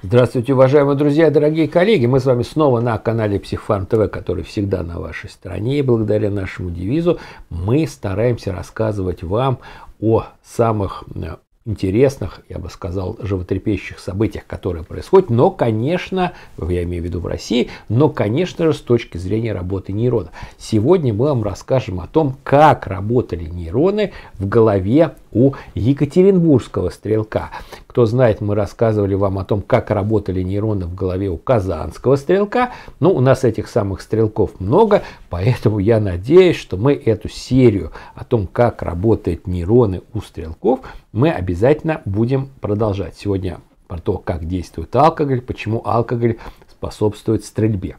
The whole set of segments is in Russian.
Здравствуйте, уважаемые друзья, дорогие коллеги. Мы с вами снова на канале Психфарм ТВ, который всегда на вашей стороне. И благодаря нашему девизу мы стараемся рассказывать вам о самых э, интересных, я бы сказал, животрепещущих событиях, которые происходят, но, конечно, я имею в виду в России, но, конечно же, с точки зрения работы нейрона. Сегодня мы вам расскажем о том, как работали нейроны в голове у екатеринбургского стрелка. Кто знает, мы рассказывали вам о том, как работали нейроны в голове у казанского стрелка. Ну, у нас этих самых стрелков много, поэтому я надеюсь, что мы эту серию о том, как работают нейроны у стрелков, мы обязательно будем продолжать. Сегодня про то, как действует алкоголь, почему алкоголь способствует стрельбе.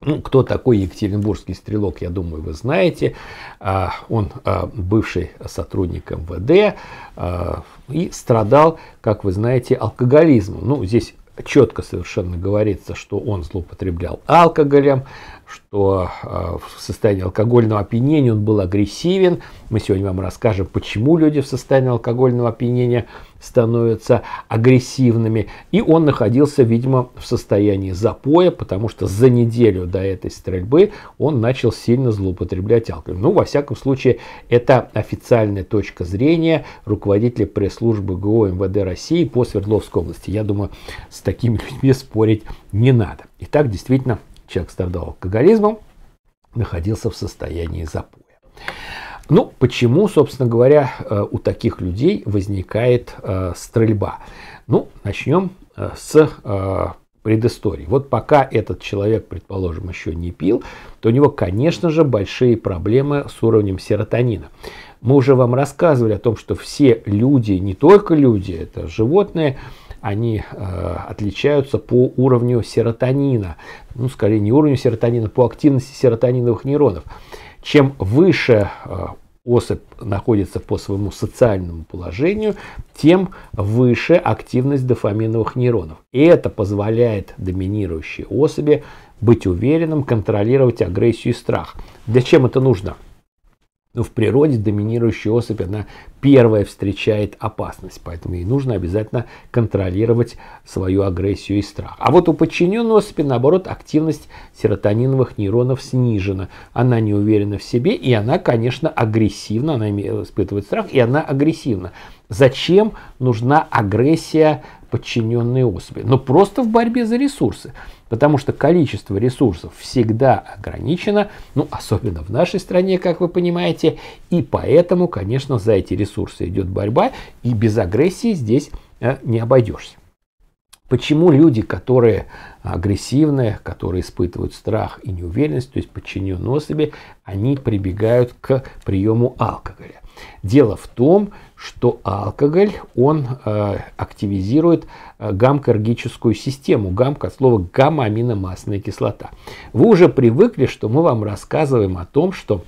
Ну, кто такой Екатеринбургский стрелок, я думаю, вы знаете. А, он а, бывший сотрудник МВД а, и страдал, как вы знаете, алкоголизмом. Ну, здесь четко совершенно говорится, что он злоупотреблял алкоголем, что а, в состоянии алкогольного опьянения он был агрессивен. Мы сегодня вам расскажем, почему люди в состоянии алкогольного опьянения становятся агрессивными. И он находился, видимо, в состоянии запоя, потому что за неделю до этой стрельбы он начал сильно злоупотреблять алкоголем. Ну, во всяком случае, это официальная точка зрения руководителя пресс-службы ГО МВД России по Свердловской области. Я думаю, с такими людьми спорить не надо. И так действительно, человек страдал алкоголизмом, находился в состоянии запоя. Ну, почему, собственно говоря, э, у таких людей возникает э, стрельба? Ну, начнем э, с предыстории. Вот пока этот человек, предположим, еще не пил, то у него, конечно же, большие проблемы с уровнем серотонина. Мы уже вам рассказывали о том, что все люди, не только люди, это животные, они э, отличаются по уровню серотонина, ну скорее не уровню серотонина, по активности серотониновых нейронов. Чем выше э, особь находится по своему социальному положению, тем выше активность дофаминовых нейронов. И это позволяет доминирующей особи быть уверенным, контролировать агрессию и страх. Для чем это нужно? Но ну, в природе доминирующая особь, она первая встречает опасность, поэтому ей нужно обязательно контролировать свою агрессию и страх. А вот у подчиненной особи, наоборот, активность серотониновых нейронов снижена. Она не уверена в себе, и она, конечно, агрессивна, она испытывает страх, и она агрессивна. Зачем нужна агрессия подчиненные особи, но просто в борьбе за ресурсы, потому что количество ресурсов всегда ограничено, ну, особенно в нашей стране, как вы понимаете, и поэтому, конечно, за эти ресурсы идет борьба, и без агрессии здесь э, не обойдешься. Почему люди, которые агрессивные, которые испытывают страх и неуверенность, то есть подчиненные особи, они прибегают к приему алкоголя? Дело в том, что алкоголь, он э, активизирует э, гамкоргическую систему. Гамка от слова гамма-аминомасляная кислота. Вы уже привыкли, что мы вам рассказываем о том, что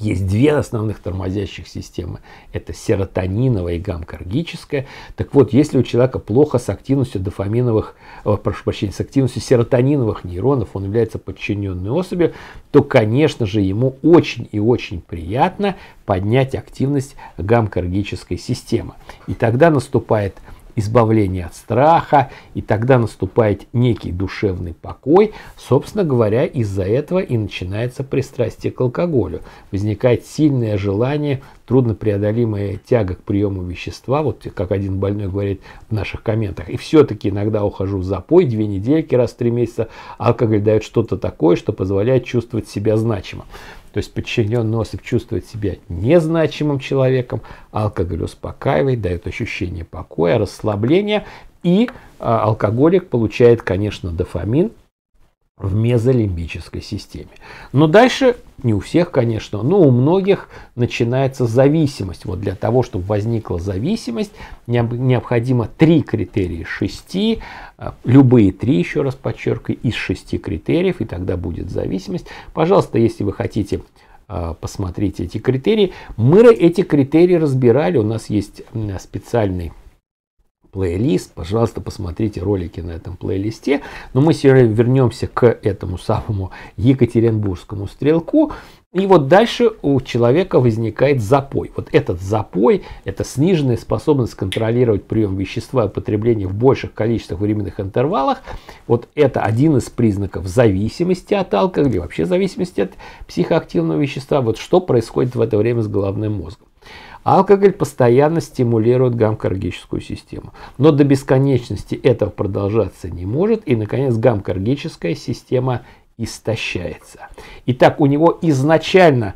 есть две основных тормозящих системы. Это серотониновая и гамкаргическая. Так вот, если у человека плохо с активностью дофаминовых, о, э, прошу прощения, с активностью серотониновых нейронов, он является подчиненной особью, то, конечно же, ему очень и очень приятно поднять активность гамкаргической системы. И тогда наступает избавление от страха, и тогда наступает некий душевный покой. Собственно говоря, из-за этого и начинается пристрастие к алкоголю. Возникает сильное желание труднопреодолимая тяга к приему вещества, вот как один больной говорит в наших комментах, и все-таки иногда ухожу в запой, две недельки раз в три месяца, алкоголь дает что-то такое, что позволяет чувствовать себя значимым. То есть подчиненный особь чувствует себя незначимым человеком, алкоголь успокаивает, дает ощущение покоя, расслабления, и а, алкоголик получает, конечно, дофамин, в мезолимбической системе. Но дальше, не у всех, конечно, но у многих начинается зависимость. Вот для того, чтобы возникла зависимость, необходимо три критерия из шести, а, любые три, еще раз подчеркиваю, из шести критериев, и тогда будет зависимость. Пожалуйста, если вы хотите а, посмотреть эти критерии, мы эти критерии разбирали, у нас есть специальный плейлист. Пожалуйста, посмотрите ролики на этом плейлисте. Но мы сегодня вернемся к этому самому екатеринбургскому стрелку. И вот дальше у человека возникает запой. Вот этот запой, это сниженная способность контролировать прием вещества и потребление в больших количествах временных интервалах. Вот это один из признаков зависимости от алкоголя, вообще зависимости от психоактивного вещества. Вот что происходит в это время с головным мозгом. Алкоголь постоянно стимулирует гамкаргическую систему. Но до бесконечности этого продолжаться не может. И, наконец, гамкаргическая система истощается. Итак, у него изначально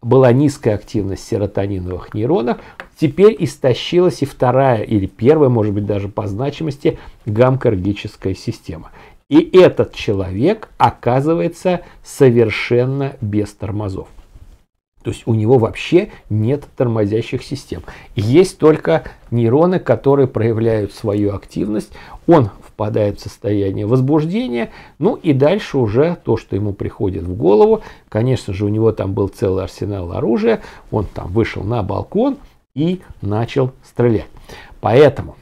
была низкая активность серотониновых нейронов, теперь истощилась и вторая или первая, может быть, даже по значимости, гамкаргическая система. И этот человек оказывается совершенно без тормозов. То есть у него вообще нет тормозящих систем. Есть только нейроны, которые проявляют свою активность. Он впадает в состояние возбуждения. Ну и дальше уже то, что ему приходит в голову. Конечно же, у него там был целый арсенал оружия. Он там вышел на балкон и начал стрелять. Поэтому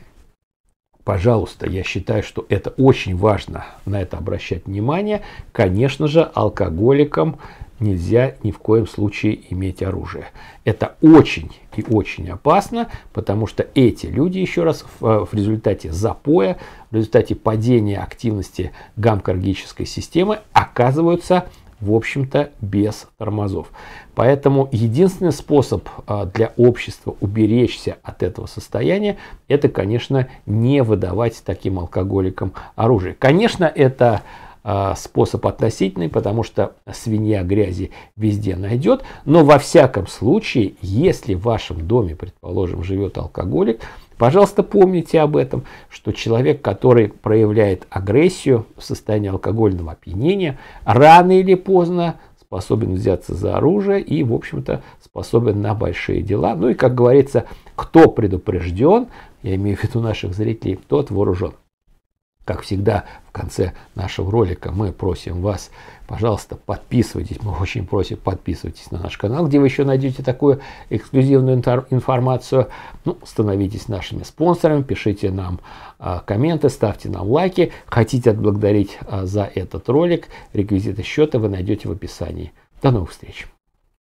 пожалуйста, я считаю, что это очень важно на это обращать внимание. Конечно же, алкоголикам нельзя ни в коем случае иметь оружие. Это очень и очень опасно, потому что эти люди, еще раз, в, э, в результате запоя, в результате падения активности гамкоргической системы оказываются в общем-то, без тормозов. Поэтому единственный способ а, для общества уберечься от этого состояния, это, конечно, не выдавать таким алкоголикам оружие. Конечно, это а, способ относительный, потому что свинья грязи везде найдет. Но во всяком случае, если в вашем доме, предположим, живет алкоголик, пожалуйста, помните об этом, что человек, который проявляет агрессию в состоянии алкогольного опьянения, рано или поздно способен взяться за оружие и, в общем-то, способен на большие дела. Ну и, как говорится, кто предупрежден, я имею в виду наших зрителей, тот вооружен. Как всегда, в конце нашего ролика мы просим вас, пожалуйста, подписывайтесь. Мы очень просим, подписывайтесь на наш канал, где вы еще найдете такую эксклюзивную информацию. Ну, становитесь нашими спонсорами, пишите нам а, комменты, ставьте нам лайки. Хотите отблагодарить а, за этот ролик, реквизиты счета вы найдете в описании. До новых встреч!